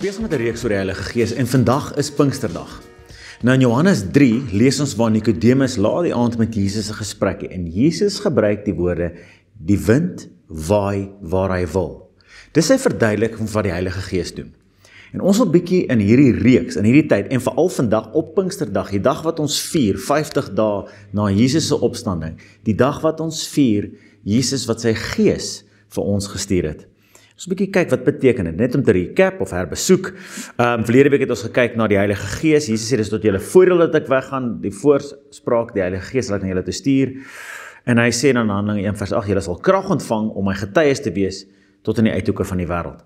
besig met 'n reeks oor die Heilige Gees en vandag is Pinksterdag. Nou in Johannes 3 lees ons waar Nikodemus laat die aand met Jesus 'n gesprek hê en Jesus gebruik die woorde die wind waai waar hy wil. Dis sy verduideliking van die Heilige Gees doen. En ons wil bietjie in hierdie reeks, in hierdie tyd en veral vandag op Pinksterdag, die dag wat ons vier 50 dae na Jesus se opstanding, die dag wat ons vier Jesus wat sy Gees vir ons gestuur het. Ons 'n bietjie kyk wat beteken dit net om te recap of herbesoek. Ehm um, verlede week het ons gekyk na die Heilige Gees. Jesus sê dis tot julle voordeel dat ek weggaan, die voorspraak die Heilige Gees laat na julle te stuur. En hy sê dan in Handelinge 1:8 julle sal krag ontvang om my getuies te wees tot in die uithoeke van die wêreld.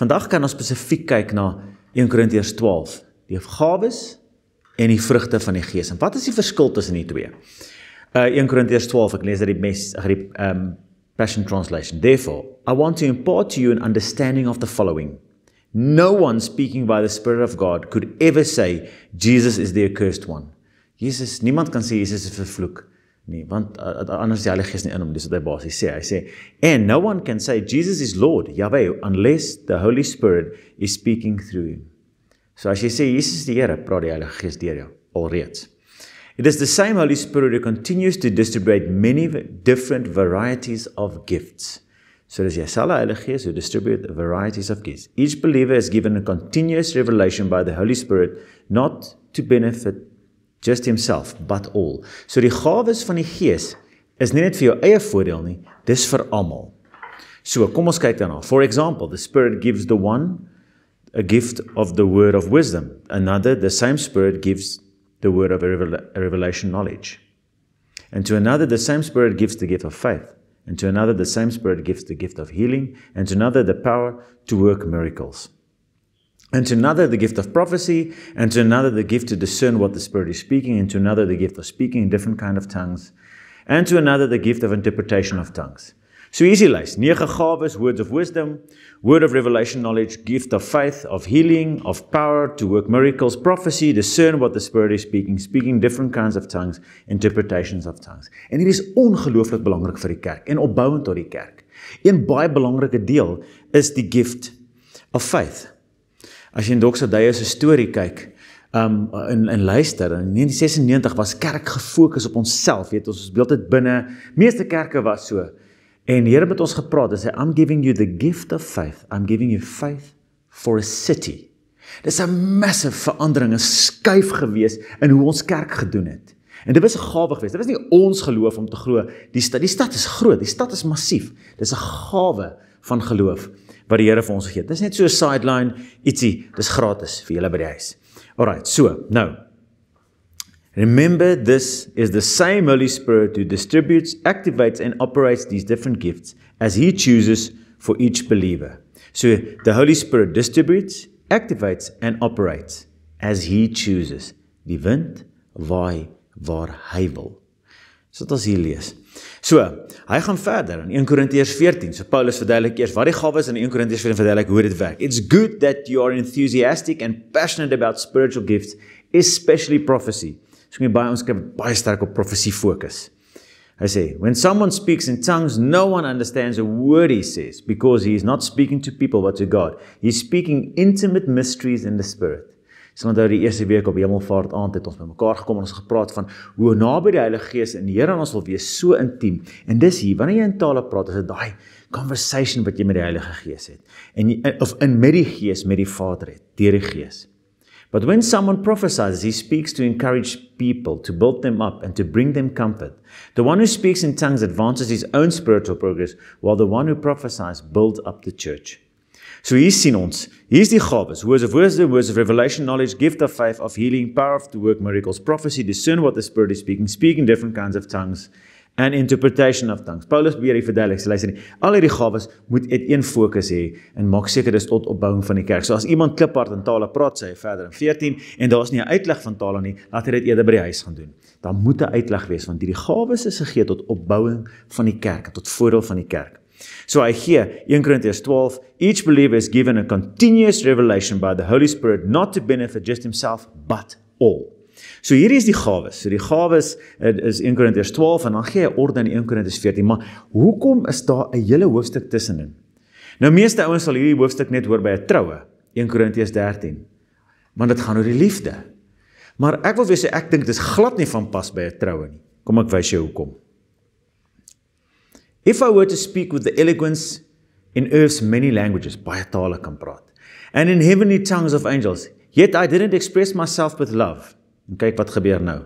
Vandag kan ons spesifiek kyk na 1 Korintiërs 12, die gawes en die vrugte van die Gees. En wat is die verskil tussen die twee? Uh eh, 1 Korintiërs 12, ek lees dat die mes ag die ehm um, Passion Translation. Therefore, I want to impart to you an understanding of the following. No one speaking by the Spirit of God could ever say Jesus is the accursed one. Jesus, niemand kan sê Jesus is 'n vervloek nie, want uh, uh anders die Heilige Gees nie in hom, dis wat hy basies sê. Hy sê, "And no one can say Jesus is Lord, Yahweh, unless the Holy Spirit is speaking through him." So as jy sê Jesus is die Here, praat die Heilige Gees deur jou alreeds. Ja. It is the same Holy Spirit who continues to distribute many different varieties of gifts. So as Yesala Elegies who distribute the varieties of gifts. Each believer is given a continuous revelation by the Holy Spirit not to benefit just himself but all. So die gawes van die Gees is nie net vir jou eie voordeel nie, dis vir almal. So kom ons kyk daarna. For example, the Spirit gives the one a gift of the word of wisdom. Another, the same Spirit gives the word of a revelation knowledge. And to another, the same Spirit gives the gift of faith. And to another, the same Spirit gives the gift of healing. And to another, the power to work miracles. And to another, the gift of prophecy. And to another, the gift to discern what the Spirit is speaking. And to another, the gift of speaking in different kind of tongues. And to another, the gift of interpretation of tongues. So hier is die lys: nege gawes, words of wisdom, word of revelation knowledge, gift of faith, of healing, of power to work miracles, prophecy, discern what the spirit is speaking, speaking different kinds of tongues, interpretations of tongues. En hier is ongelooflik belangrik vir die kerk en opbouend tot die kerk. Een baie belangrike deel is die gift of faith. As jy in Doxadeia se storie kyk, um in in luister, in 1996 was kerk gefokus op onsself, weet ons, ons beeld dit binne. Meeste kerke was so. En Here het met ons gepraat. Hy sê I'm giving you the gift of faith. I'm giving you faith for a city. Dis 'n massive verandering, 'n skuif gewees in hoe ons kerk gedoen het. En dit was 'n gawe geweest. Dit was nie ons geloof om te glo. Die stad, die stad is groot. Die stad is massief. Dis 'n gawe van geloof wat die Here vir ons gegee het. Dis net so 'n sideline ietsie. Dis gratis vir julle by die huis. Alraai, so. Nou, Remember, this is the same Holy Spirit who distributes, activates, and operates these different gifts as He chooses for each believer. So the Holy Spirit distributes, activates, and operates as He chooses. Die wind waai waar hy wil. So dit as hier lees. So, hy gaan verder in 1 Korintiërs 14. So Paulus verduidelik eers wat die gawes in 1 Korintiërs 14 verduidelik hoe dit werk. It's good that you are enthusiastic and passionate about spiritual gifts, especially prophecy. So moet baie ons kan baie sterk op profesie fokus. Hy sê, when someone speaks in tongues, no one understands a word he says because he is not speaking to people but to God. He's speaking intimate mysteries in the spirit. So onthou die eerste week op Hemelvaart aand het ons bymekaar gekom en ons gepraat van hoe naby die Heilige Gees en die Here aan ons wil wees, so intiem. En dis hier, wanneer jy in tale praat, is dit daai conversation wat jy met die Heilige Gees het. En of in met die Gees, met die Vader het, deur die Gees. But when someone prophesies, he speaks to encourage people, to build them up, and to bring them comfort. The one who speaks in tongues advances his own spiritual progress, while the one who prophesies builds up the church. So he's seen ons, is the gawes, words of wisdom, words of revelation, knowledge, gift of faith, of healing, power of to work miracles, prophecy, discern what the spirit is speaking, speaking different kinds of tongues, and interpretation of tongues. Paulus beweer hy verduidelik, luister net. Al hierdie gawes moet net een fokus hê en maak seker dis tot opbouing van die kerk. So as iemand kliphard in tale praat, sê hy verder in 14 en daar's nie 'n uitleg van tale nie, laat hy dit eerder by die huis gaan doen. Dan moet 'n uitleg wees want hierdie gawes is gegee tot opbouing van die kerk en tot voordeel van die kerk. So hy gee 1 Korintiërs 12 each believer is given a continuous revelation by the Holy Spirit not to benefit just himself but all. So hierdie is die gawes. So die gawes eh, is 1 Korintiërs 12 en dan gee hy orde in 1 Korintiërs 14, maar hoekom is daar 'n hele hoofstuk tussenin? Nou meeste ouens sal hierdie hoofstuk net hoor by 'n troue, 1 Korintiërs 13. Want dit gaan oor die liefde. Maar ek wil wys ek dink dis glad nie van pas by 'n troue nie. Kom ek wys jou hoekom. If I were to speak with the eloquence in earth's many languages, baie tale kan praat. And in heavenly tongues of angels, yet I didn't express myself with love. En kyk wat gebeur nou.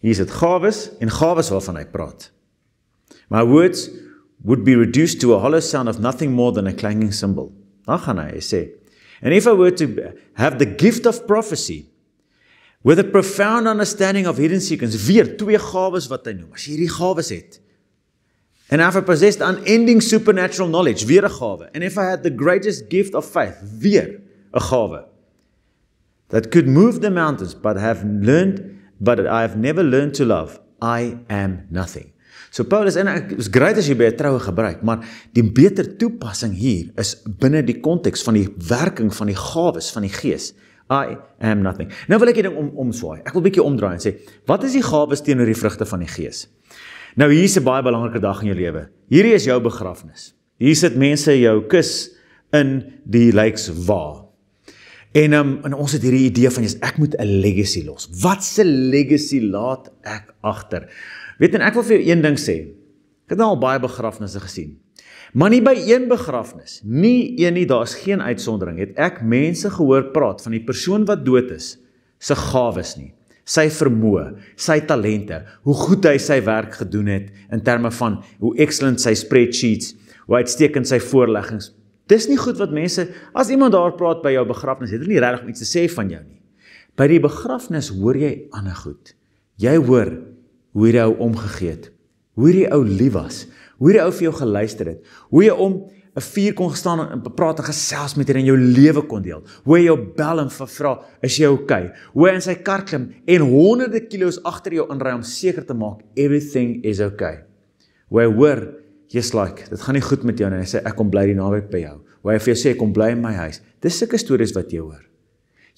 Hier is dit gawes en gawes waarvan hy praat. My words would be reduced to a hollow sound of nothing more than a clanging cymbal. Dan gaan hy sê, and if I were to have the gift of prophecy with a profound understanding of hidden secrets, weer twee gawes wat hy noem. As jy hierdie gawes het, And if I possessed unending supernatural knowledge, weer 'n gawe. And if I had the greatest gift of faith, weer 'n gawe that could move the mountains, but have learned, but I have never learned to love. I am nothing. So Paulus en ek is great as jy baie troue gebruik, maar die beter toepassing hier is binne die konteks van die werking van die gawes van die Gees. I am nothing. Nou wil ek hierdie om omswaai. Ek wil bietjie omdraai en sê, wat is die gawes teenoor die vrugte van die Gees? Nou hier is 'n baie belangrike dag in jou lewe. Hierdie is jou begrafnis. Hier sit mense jou kus in die lijkswa. En um, en ons het hierdie idee van jy's ek moet 'n legacy los. Wat se legacy laat ek agter? Weet en ek wil vir jou een ding sê. Ek het nou al baie begrafnisse gesien. Maar nie by een begrafnis, nie een nie, daar's geen uitsondering. Het ek mense gehoor praat van die persoon wat dood is se gawes nie, sy vermoë, sy talente, hoe goed hy sy werk gedoen het in terme van hoe excellent sy spreadsheets, hoe uitstekend sy voorleggings Dis nie goed wat mense as iemand daar praat by jou begrafnis, het hulle nie regtig iets te sê van jou nie. By die begrafnis hoor jy ander goed. Jy hoor hoe hy jou omgegee het, hoe hy ou lief was, hoe hy ou vir jou geluister het, hoe hy om 'n vuur kon gestaan en praat en gesels met hom en jou lewe kon deel. Hoe hy jou bel en vra, "Is jy oukei?" Okay? Hoe hy in sy kar klim en honderde kilos agter jou inry om seker te maak everything is okay. Hoe hy hoor just like dit gaan nie goed met jou nie. Hy sê ek kom bly die naweek by jou. Hoe hy vir jou sê kom bly in my huis. Dis sulke stories wat jy hoor.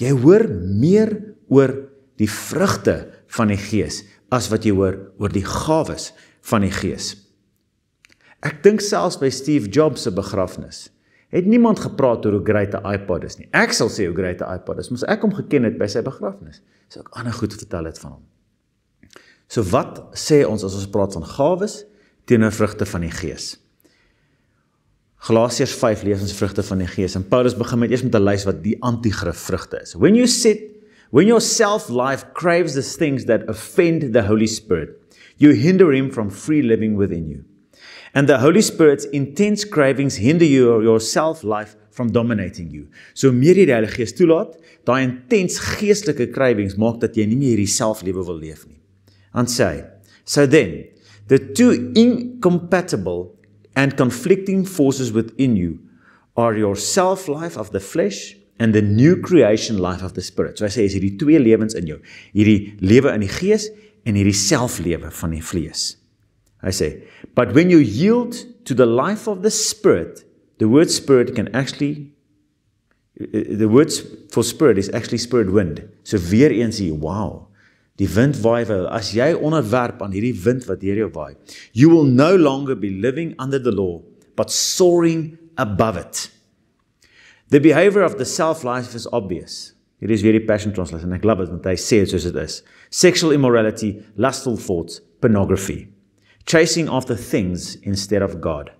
Jy hoor meer oor die vrugte van die Gees as wat jy hoor oor die gawes van die Gees. Ek dink selfs by Steve Jobs se begrafnis het niemand gepraat oor hoe great 'n iPod is nie. Ek sal sê hoe great 'n iPod is, mos ek hom geken het by sy begrafnis. Sou ek ander goed vertel het van hom. So wat sê ons as ons praat van gawes? teenoor vrugte van die gees. Galasiërs 5 lees ons vrugte van die gees en Paulus begin met eers met 'n lys wat die anti-grif vrugte is. When you sit when your self-life craves the things that offend the Holy Spirit, you hinder him from free living within you. And the Holy Spirit's intense cravings hinder you or your self-life from dominating you. So meer jy die Heilige Gees toelaat, daai intense geestelike krywings maak dat jy nie meer hierdie selflewe wil leef nie. Dan sê hy, so then The two incompatible and conflicting forces within you are your self-life of the flesh and the new creation life of the spirit. So I say is hierdie twee lewens in jou. Hierdie lewe in die gees en hierdie selflewe van die vlees. I say, but when you yield to the life of the spirit, the word spirit can actually uh, uh, the words for spirit is actually spirit wind. So weer eens hier, wow. Die wind waai wel. As jy onderwerp aan hierdie wind wat deur jou waai, you will no longer be living under the law, but soaring above it. The behavior of the self-life is obvious. Hier is weer die passion translation en ek love dit want hy sê dit soos dit is. Sexual immorality, lustful thoughts, pornography. Chasing after things instead of God.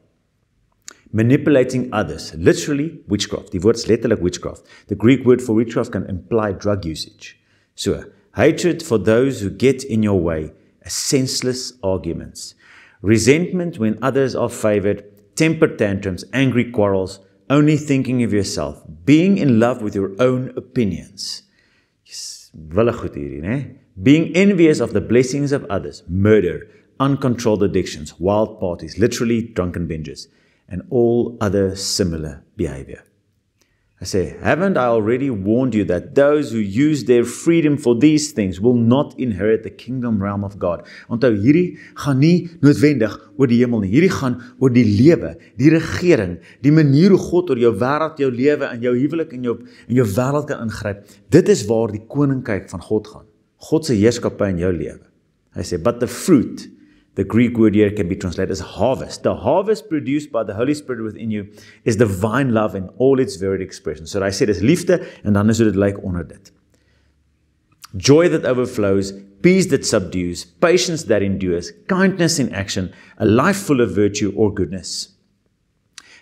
Manipulating others, literally witchcraft. Die woord is letterlik witchcraft. The Greek word for witchcraft can imply drug usage. So, hatred for those who get in your way, a senseless arguments, resentment when others are favored, temper tantrums, angry quarrels, only thinking of yourself, being in love with your own opinions. Being envious of the blessings of others, murder, uncontrolled addictions, wild parties, literally drunken binges, and all other similar behavior. I say, haven't I already warned you that those who use their freedom for these things will not inherit the kingdom realm of God? Onthou, hierdie gaan nie noodwendig oor die hemel nie. Hierdie gaan oor die lewe, die regering, die manier hoe God oor jou wêreld, jou lewe en jou huwelik en jou en jou wêreld kan ingryp. Dit is waar die koninkryk van God gaan. God se heerskappy in jou lewe. Hy sê, but the fruit The Greek word here can be translated as harvest. The harvest produced by the Holy Spirit within you is divine love in all its varied expressions. So I said it's liefde and dan is dit like onder dit. Joy that overflows, peace that subdues, patience that endures, kindness in action, a life full of virtue or goodness.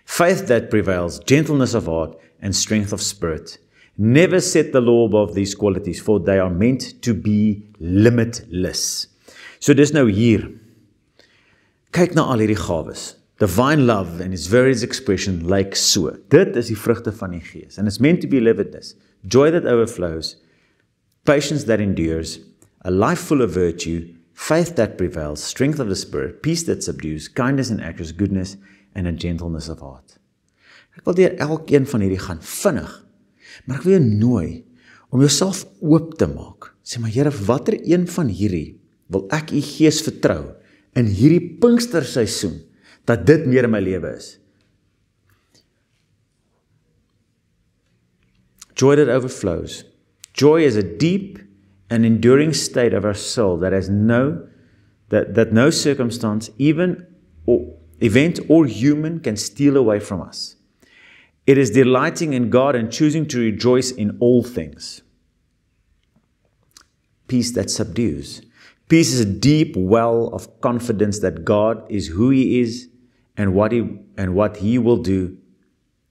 Faith that prevails, gentleness of heart and strength of spirit. Never set the law above these qualities for they are meant to be limitless. So there's no here. Kyk na al hierdie gawes. Divine love and its various expression like so. Dit is die vrugte van die Gees. And it's meant to be livedness, joy that overflows, patience that endures, a life full of virtue, faith that prevails, strength of the spirit, peace that subdues, kindness and acts goodness and a gentleness of heart. Ek wil deur elkeen van hierdie gaan vinnig. Maar ek wil jou nooi om jouself oop te maak. Sê maar Here, watter een van hierdie wil ek u Gees vertrou? in hierdie Pinksterseisoen dat dit meer in my lewe is. Joy that overflows. Joy is a deep and enduring state of our soul that has no that that no circumstance even or event or human can steal away from us. It is delighting in God and choosing to rejoice in all things. Peace that subdues. Peace is a deep well of confidence that God is who He is and what He, and what he will do,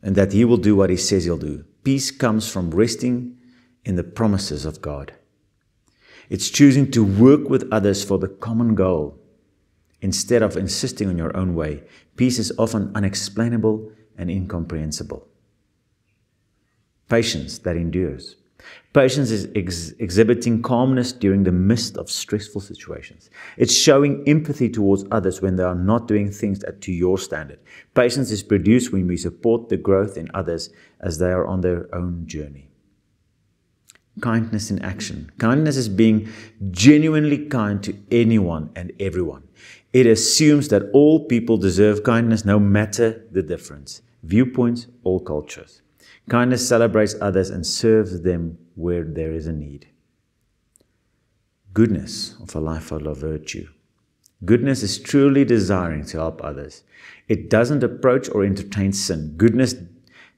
and that He will do what He says He'll do. Peace comes from resting in the promises of God. It's choosing to work with others for the common goal instead of insisting on your own way. Peace is often unexplainable and incomprehensible. Patience that endures. Patience is ex exhibiting calmness during the midst of stressful situations. It's showing empathy towards others when they are not doing things to your standard. Patience is produced when we support the growth in others as they are on their own journey. Kindness in action. Kindness is being genuinely kind to anyone and everyone. It assumes that all people deserve kindness no matter the difference, viewpoints, all cultures. Kindness celebrates others and serves them where there is a need. Goodness of a life full of virtue. Goodness is truly desiring to help others. It doesn't approach or entertain sin. Goodness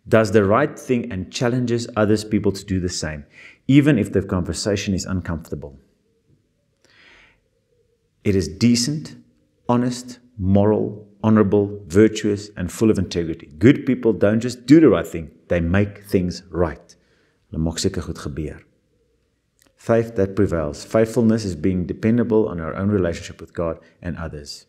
does the right thing and challenges others people to do the same, even if the conversation is uncomfortable. It is decent, honest, moral, honorable, virtuous, and full of integrity. Good people don't just do the right thing, they make things right. Faith that prevails. Faithfulness is being dependable on our own relationship with God and others.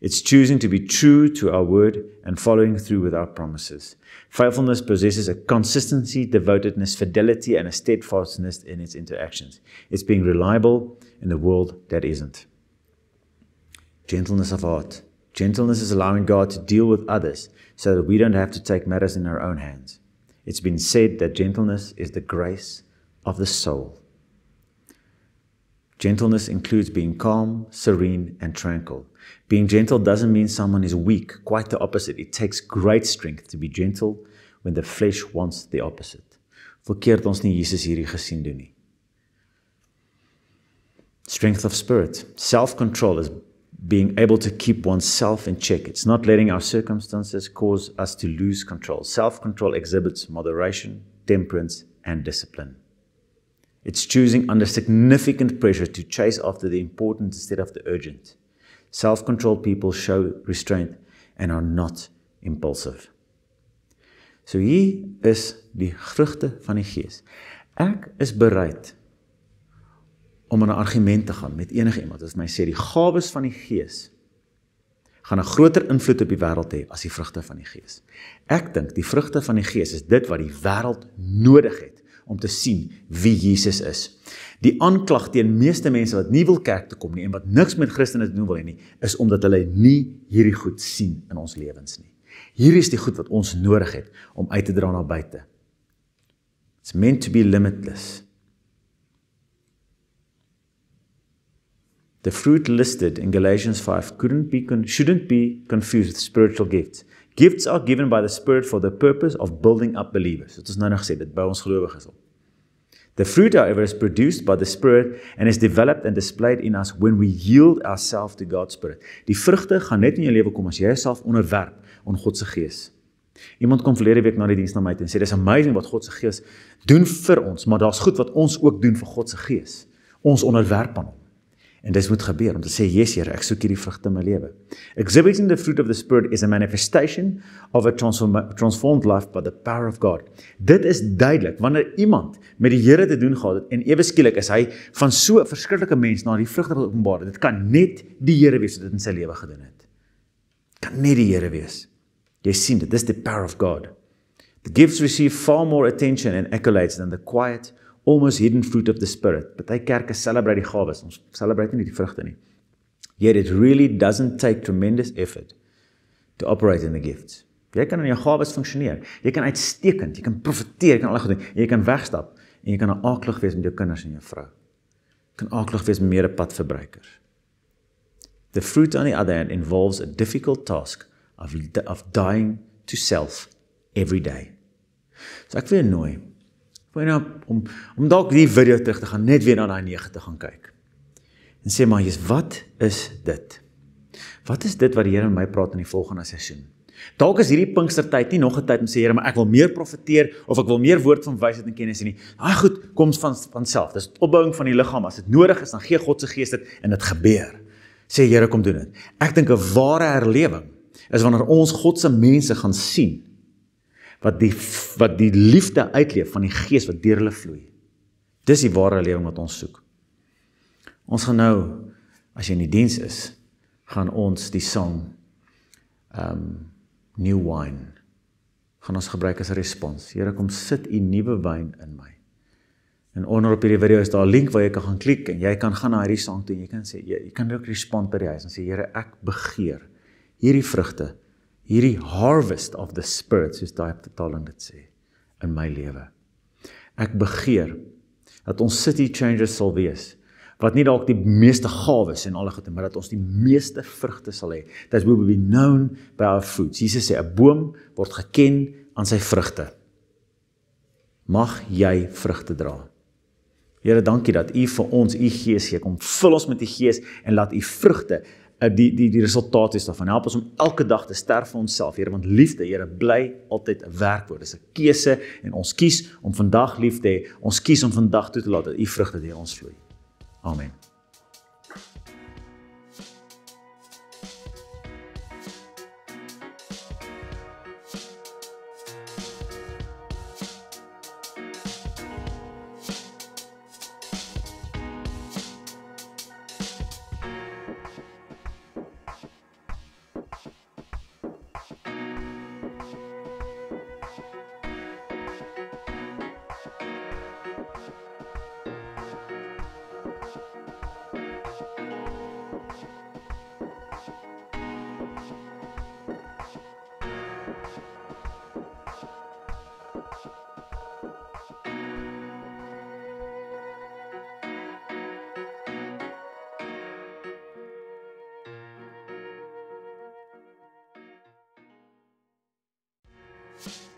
It's choosing to be true to our word and following through with our promises. Faithfulness possesses a consistency, devotedness, fidelity, and a steadfastness in its interactions. It's being reliable in a world that isn't. Gentleness of heart. Gentleness is allowing God to deal with others so that we don't have to take matters in our own hands. It's been said that gentleness is the grace of the soul. Gentleness includes being calm, serene, and tranquil. Being gentle doesn't mean someone is weak, quite the opposite. It takes great strength to be gentle when the flesh wants the opposite. Verkeerd ons nie Jesus hierdie gesien doen nie. Strength of spirit. Self-control is being able to keep oneself in check. It's not letting our circumstances cause us to lose control. Self control exhibits moderation, temperance, and discipline. It's choosing under significant pressure to chase after the important instead of the urgent. Self controlled people show restraint and are not impulsive. So hier is die vrugte van die gees. Ek is bereid om 'n argument te gaan met enige iemand as my sê die gawes van die gees gaan 'n groter invloed op die wêreld hê as die vrugte van die gees. Ek dink die vrugte van die gees is dit wat die wêreld nodig het om te sien wie Jesus is. Die aanklag teen meeste mense wat nie wil kerk toe kom nie en wat niks met Christene te doen wil hê nie, is omdat hulle nie hierdie goed sien in ons lewens nie. Hierdie is die goed wat ons nodig het om uit te dra na buite. It's meant to be limitless. The fruit listed in Galatians 5 couldn't be con- shouldn't be confused with spiritual gifts. Gifts are given by the Spirit for the purpose of building up believers. Dit is nou nog gesê dit by ons gelowiges op. The fruit however is produced by the Spirit and is developed and displayed in us when we yield ourselves to God's Spirit. Die vrugte gaan net in jou lewe kom as jy jouself onderwerp aan God se Gees. Iemand kom verlede week na die diens na my en sê dis amazing wat God se Gees doen vir ons, maar daar's goed wat ons ook doen vir God se Gees. Ons onderwerp aan hom. En dis moet gebeur om te sê Jesus Here, ek soek hierdie vrugte in my lewe. Exhibiting the fruit of the spirit is a manifestation of a transform transformed life by the power of God. Dit is duidelik wanneer iemand met die Here te doen gehad het en ewe skielik is hy van so 'n verskriklike mens na die vrugte openbaar. Dit kan net die Here wees wat dit in sy lewe gedoen het. Kan net die Here wees. Jy sien dit, dis the power of God. The gifts receive far more attention and accolades than the quiet om ons hidden fruit of the spirit. Party kerke celebrate die gawes, ons celebrate nie die vrugte nie. Yet it really doesn't take tremendous effort to operate in the gifts. Jy kan in jou gawes funksioneer. Jy kan uitstekend, jy kan profeteer, jy kan alles doen. Jy kan wegstap en jy kan aaklig wees met jou kinders en jou vrou. Jy kan aaklig wees met meere padverbruikers. The fruit on the other hand involves a difficult task of of dying to self every day. So ek wil jou nooi Vir nou om om dalk die video terug te gaan, net weer na daai 9 te gaan kyk. En sê maar, Jesus, wat is dit? Wat is dit wat die Here met my praat in die volgende seisoen? Dalk is hierdie Pinkstertyd nie nog 'n tyd om sê Here, maar ek wil meer profeteer of ek wil meer woord van wysheid en kennis hê nie. Daai goed koms van van self. Dis opbouing van die liggaam. As dit nodig is, dan gee God se gees dit en dit gebeur. Sê Here, kom doen dit. Ek dink 'n ware herlewing is wanneer ons God se mense gaan sien wat die wat die liefde uitleef van die gees wat deur hulle vloei. Dis die ware lewe wat ons soek. Ons gaan nou as jy in die diens is, gaan ons die sang um ehm, new wine gaan ons gebruik as 'n respons. Here kom sit u nuwe wyn in my. En onder op hierdie video is daar 'n link waar jy kan gaan klik en jy kan gaan na hierdie sang toe en jy kan sê jy, jy kan ook respond by die huis en sê Here ek begeer hierdie vrugte hierdie harvest of the spirit soos daai vertaling dit sê in my lewe. Ek begeer dat ons city changers sal wees wat nie dalk die meeste gawes en alle goede maar dat ons die meeste vrugte sal hê. That we will be known by our fruits. Jesus sê 'n boom word geken aan sy vrugte. Mag jy vrugte dra. Here, dankie dat U vir ons U Gees gee. Kom vul ons met U Gees en laat U vrugte Eh, die die die resultaat is daarvan. Help ons om elke dag te sterf vir onsself, Here, want liefde, Here, bly altyd 'n werkwoord. Dit is 'n keuse en ons kies om vandag lief te hê. Ons kies om vandag toe te laat dat U vrugte deur ons vloei. Amen. Thank you.